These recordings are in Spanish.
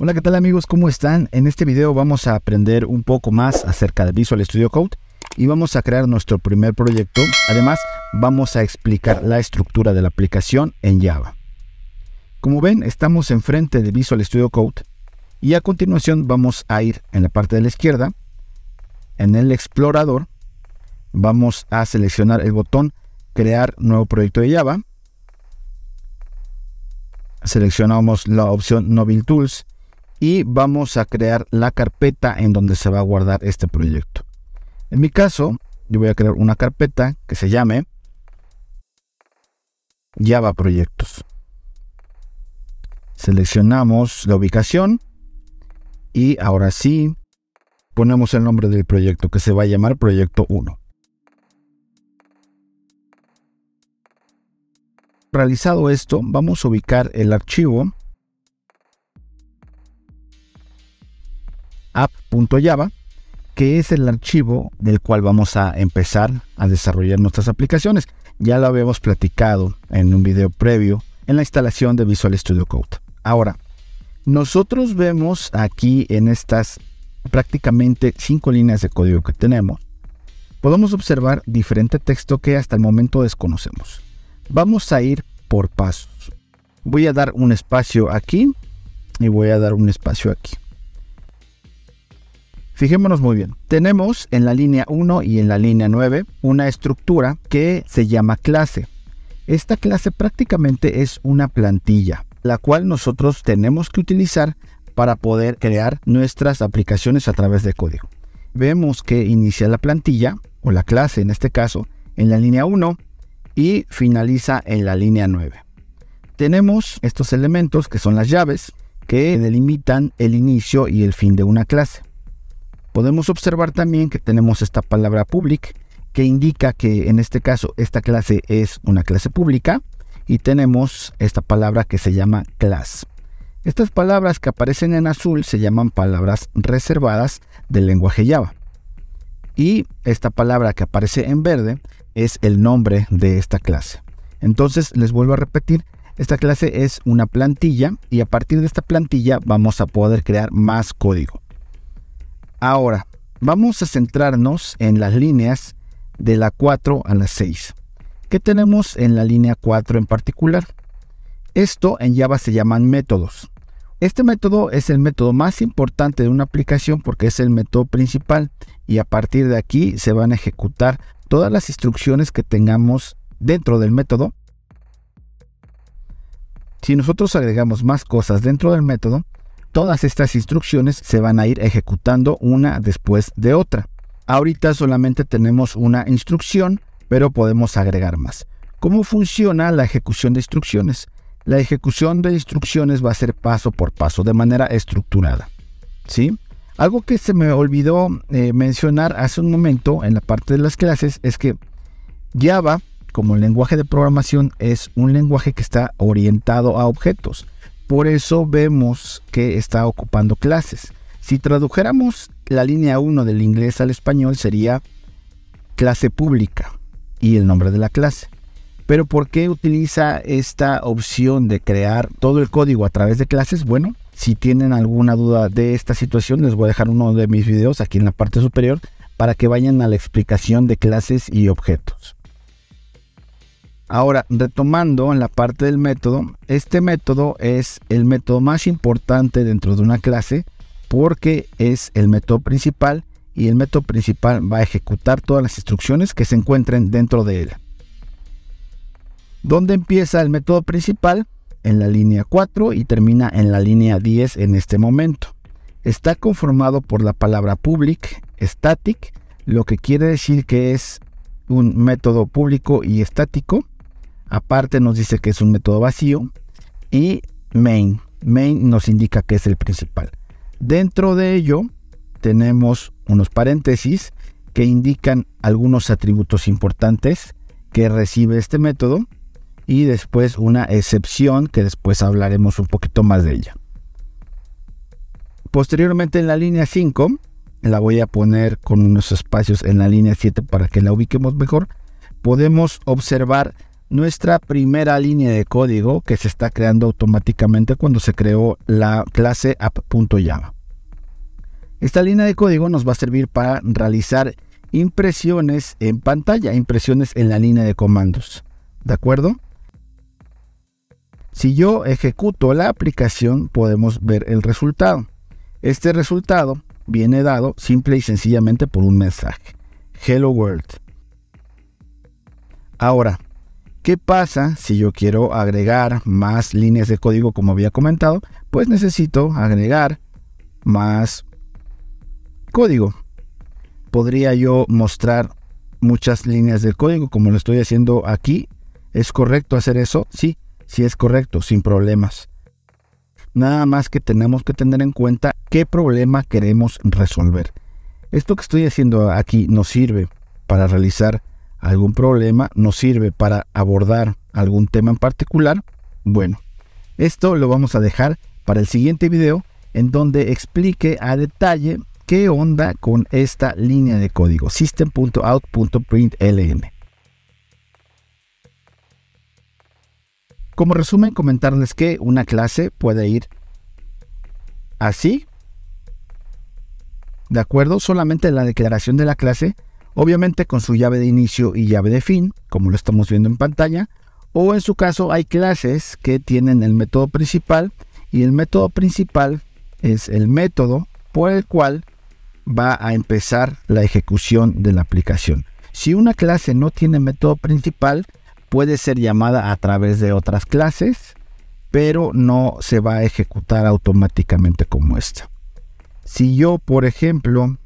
Hola, ¿qué tal amigos? ¿Cómo están? En este video vamos a aprender un poco más acerca de Visual Studio Code y vamos a crear nuestro primer proyecto. Además, vamos a explicar la estructura de la aplicación en Java. Como ven, estamos enfrente de Visual Studio Code y a continuación vamos a ir en la parte de la izquierda, en el explorador, vamos a seleccionar el botón crear nuevo proyecto de Java. Seleccionamos la opción Nobile Tools y vamos a crear la carpeta en donde se va a guardar este proyecto. En mi caso, yo voy a crear una carpeta que se llame Java Proyectos. Seleccionamos la ubicación y ahora sí ponemos el nombre del proyecto que se va a llamar Proyecto 1. Realizado esto, vamos a ubicar el archivo java que es el archivo del cual vamos a empezar a desarrollar nuestras aplicaciones. Ya lo habíamos platicado en un video previo en la instalación de Visual Studio Code. Ahora, nosotros vemos aquí en estas prácticamente cinco líneas de código que tenemos, podemos observar diferente texto que hasta el momento desconocemos. Vamos a ir por pasos. Voy a dar un espacio aquí y voy a dar un espacio aquí. Fijémonos muy bien. Tenemos en la línea 1 y en la línea 9 una estructura que se llama clase. Esta clase prácticamente es una plantilla, la cual nosotros tenemos que utilizar para poder crear nuestras aplicaciones a través de código. Vemos que inicia la plantilla, o la clase en este caso, en la línea 1 y finaliza en la línea 9. Tenemos estos elementos que son las llaves que delimitan el inicio y el fin de una clase. Podemos observar también que tenemos esta palabra public que indica que en este caso esta clase es una clase pública y tenemos esta palabra que se llama class. Estas palabras que aparecen en azul se llaman palabras reservadas del lenguaje Java. Y esta palabra que aparece en verde es el nombre de esta clase. Entonces les vuelvo a repetir, esta clase es una plantilla y a partir de esta plantilla vamos a poder crear más código. Ahora, vamos a centrarnos en las líneas de la 4 a la 6. ¿Qué tenemos en la línea 4 en particular? Esto en Java se llaman métodos. Este método es el método más importante de una aplicación porque es el método principal y a partir de aquí se van a ejecutar todas las instrucciones que tengamos dentro del método. Si nosotros agregamos más cosas dentro del método, Todas estas instrucciones se van a ir ejecutando una después de otra. Ahorita solamente tenemos una instrucción, pero podemos agregar más. ¿Cómo funciona la ejecución de instrucciones? La ejecución de instrucciones va a ser paso por paso, de manera estructurada. ¿Sí? Algo que se me olvidó eh, mencionar hace un momento en la parte de las clases es que Java, como lenguaje de programación, es un lenguaje que está orientado a objetos. Por eso vemos que está ocupando clases. Si tradujéramos la línea 1 del inglés al español sería clase pública y el nombre de la clase. Pero ¿por qué utiliza esta opción de crear todo el código a través de clases? Bueno, si tienen alguna duda de esta situación, les voy a dejar uno de mis videos aquí en la parte superior para que vayan a la explicación de clases y objetos. Ahora, retomando en la parte del método, este método es el método más importante dentro de una clase porque es el método principal y el método principal va a ejecutar todas las instrucciones que se encuentren dentro de él. ¿Dónde empieza el método principal? En la línea 4 y termina en la línea 10 en este momento. Está conformado por la palabra public, static, lo que quiere decir que es un método público y estático Aparte nos dice que es un método vacío y main. Main nos indica que es el principal. Dentro de ello tenemos unos paréntesis que indican algunos atributos importantes que recibe este método y después una excepción que después hablaremos un poquito más de ella. Posteriormente en la línea 5, la voy a poner con unos espacios en la línea 7 para que la ubiquemos mejor, podemos observar nuestra primera línea de código que se está creando automáticamente cuando se creó la clase app.java. Esta línea de código nos va a servir para realizar impresiones en pantalla, impresiones en la línea de comandos. ¿De acuerdo? Si yo ejecuto la aplicación podemos ver el resultado. Este resultado viene dado simple y sencillamente por un mensaje. Hello World. Ahora, ¿Qué pasa si yo quiero agregar más líneas de código como había comentado? Pues necesito agregar más código. Podría yo mostrar muchas líneas de código como lo estoy haciendo aquí. ¿Es correcto hacer eso? Sí, sí es correcto, sin problemas. Nada más que tenemos que tener en cuenta qué problema queremos resolver. Esto que estoy haciendo aquí nos sirve para realizar algún problema, nos sirve para abordar algún tema en particular. Bueno, esto lo vamos a dejar para el siguiente video en donde explique a detalle qué onda con esta línea de código system.out.printlm Como resumen, comentarles que una clase puede ir así, ¿de acuerdo? Solamente la declaración de la clase obviamente con su llave de inicio y llave de fin, como lo estamos viendo en pantalla, o en su caso hay clases que tienen el método principal y el método principal es el método por el cual va a empezar la ejecución de la aplicación. Si una clase no tiene método principal, puede ser llamada a través de otras clases, pero no se va a ejecutar automáticamente como esta. Si yo, por ejemplo,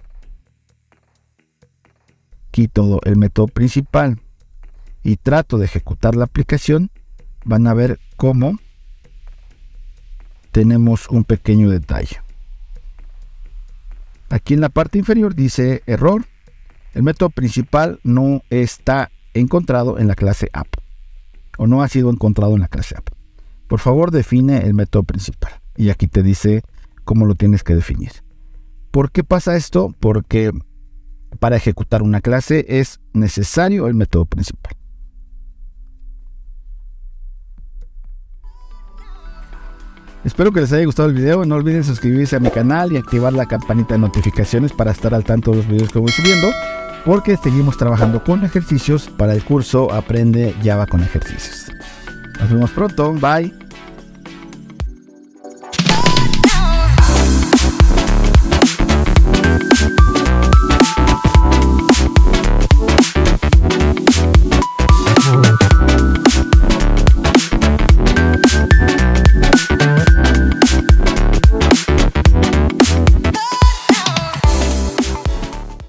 aquí todo el método principal y trato de ejecutar la aplicación, van a ver cómo tenemos un pequeño detalle. Aquí en la parte inferior dice error. El método principal no está encontrado en la clase app o no ha sido encontrado en la clase app. Por favor, define el método principal y aquí te dice cómo lo tienes que definir. ¿Por qué pasa esto? Porque para ejecutar una clase es necesario el método principal. Espero que les haya gustado el video, no olviden suscribirse a mi canal y activar la campanita de notificaciones para estar al tanto de los videos que voy subiendo, porque seguimos trabajando con ejercicios para el curso Aprende Java con ejercicios. Nos vemos pronto, bye.